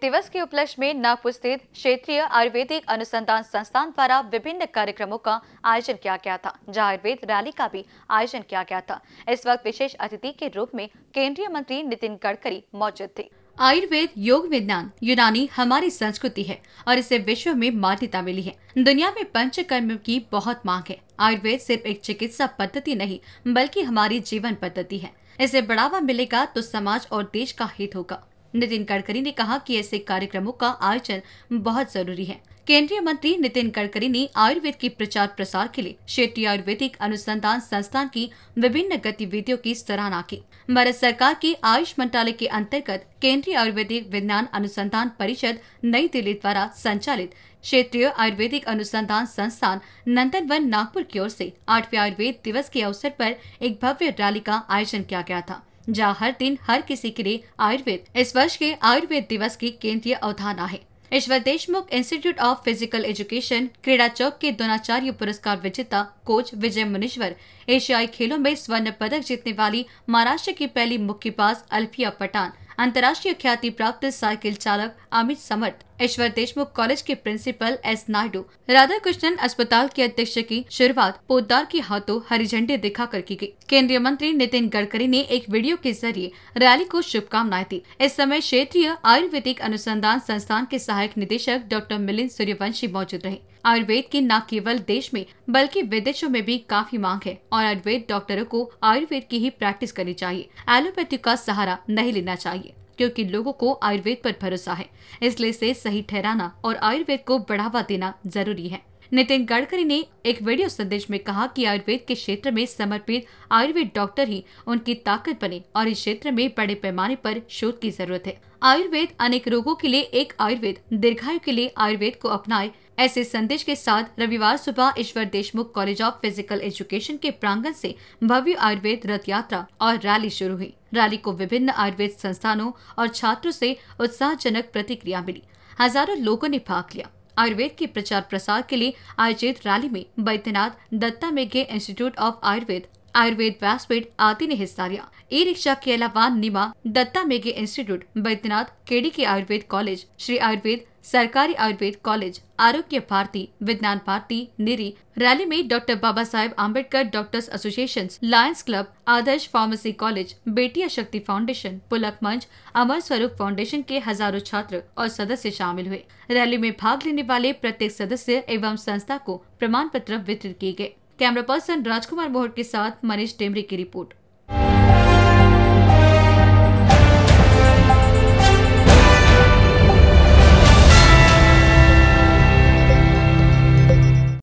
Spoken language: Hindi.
दिवस के उपलक्ष्य में नागपुर स्थित क्षेत्रीय आयुर्वेदिक अनुसंधान संस्थान द्वारा विभिन्न कार्यक्रमों का आयोजन किया गया था जहां आयुर्वेद रैली का भी आयोजन किया गया था इस वक्त विशेष अतिथि के रूप में केंद्रीय मंत्री नितिन गडकरी मौजूद थे आयुर्वेद योग विज्ञान यूनानी हमारी संस्कृति है और इसे विश्व में मान्यता मिली है दुनिया में पंचकर्म की बहुत मांग है आयुर्वेद सिर्फ एक चिकित्सा पद्धति नहीं बल्कि हमारी जीवन पद्धति है इसे बढ़ावा मिलेगा तो समाज और देश का हित होगा नितिन गडकरी ने कहा कि ऐसे कार्यक्रमों का आयोजन बहुत जरूरी है केंद्रीय मंत्री नितिन गडकरी ने आयुर्वेद के प्रचार प्रसार के लिए क्षेत्रीय आयुर्वेदिक अनुसंधान संस्थान की विभिन्न गतिविधियों की सराहना की भारत सरकार के आयुष मंत्रालय के अंतर्गत केंद्रीय आयुर्वेदिक विज्ञान अनुसंधान परिषद नई दिल्ली द्वारा संचालित क्षेत्रीय आयुर्वेदिक अनुसंधान संस्थान नंदनवन नागपुर की ओर से आठवें आयुर्वेद दिवस के अवसर पर एक भव्य रैली का आयोजन किया गया था जहाँ हर दिन हर किसी के लिए आयुर्वेद इस वर्ष के आयुर्वेद दिवस की केंद्रीय अवधारणा है Ishwar Deshmukh institute of physical education क्रीड़ा चौक के दोनाचार्य पुरस्कार विजेता कोच विजय मुनीश्वर एशियाई खेलों में स्वर्ण पदक जीतने वाली महाराष्ट्र की पहली मुक्केबाज अल्फिया पठान अंतर्राष्ट्रीय ख्याति प्राप्त साइकिल चालक अमित समर्थ ईश्वर देशमुख कॉलेज के प्रिंसिपल एस नायडू राधा कृष्णन अस्पताल के अध्यक्ष की शुरुआत पोदार के हाथों हरी झंडी कर की गई केंद्रीय मंत्री नितिन गडकरी ने एक वीडियो के जरिए रैली को शुभकामनाएं दी इस समय क्षेत्रीय आयुर्वेदिक अनुसंधान संस्थान के सहायक निदेशक डॉक्टर मिलिंद सूर्यवंशी मौजूद रहे आयुर्वेद की न केवल देश में बल्कि विदेशों में भी काफी मांग है और आयुर्वेद डॉक्टरों को आयुर्वेद की ही प्रैक्टिस करनी चाहिए एलोपैथी का सहारा नहीं लेना चाहिए क्योंकि लोगों को आयुर्वेद पर भरोसा है इसलिए इसे सही ठहराना और आयुर्वेद को बढ़ावा देना जरूरी है नितिन गडकरी ने एक वीडियो संदेश में कहा कि आयुर्वेद के क्षेत्र में समर्पित आयुर्वेद डॉक्टर ही उनकी ताकत बने और इस क्षेत्र में बड़े पैमाने पर शोध की जरूरत है आयुर्वेद अनेक रोगों के लिए एक आयुर्वेद दीर्घायु के लिए आयुर्वेद को अपनाए ऐसे संदेश के साथ रविवार सुबह Ishwar Deshmukh college of physical education के प्रांगण से भव्य आयुर्वेद रथ यात्रा और रैली शुरू हुई रैली को विभिन्न आयुर्वेद संस्थानों और छात्रों से उत्साहजनक प्रतिक्रिया मिली हजारों लोगों ने भाग लिया आयुर्वेद के प्रचार प्रसार के लिए आयोजित रैली में बैद्यनाथ दत्ता मेघे इंस्टीट्यूट ऑफ आयुर्वेद आयुर्वेद व्यासपीठ आदि ने हिस्सा लिया ई रिक्शा के अलावा निमा दत्ता मेघे इंस्टीट्यूट बैद्यनाथ केडी के आयुर्वेद कॉलेज श्री आयुर्वेद सरकारी आयुर्वेद कॉलेज आरोग्य भारती विज्ञान भारती निरी रैली में doctor Baba Saheb Ambedkar doctors association lions club Adarsh pharmacy college बेटिया शक्ति फाउंडेशन पुलक मंच अमर स्वरूप फाउंडेशन के हजारों छात्र और सदस्य शामिल हुए रैली में भाग लेने वाले प्रत्येक सदस्य एवं संस्था को प्रमाण पत्र वितरित किए गए कैमरा पर्सन राजकुमार बोहर के साथ मनीष टेमरी की रिपोर्ट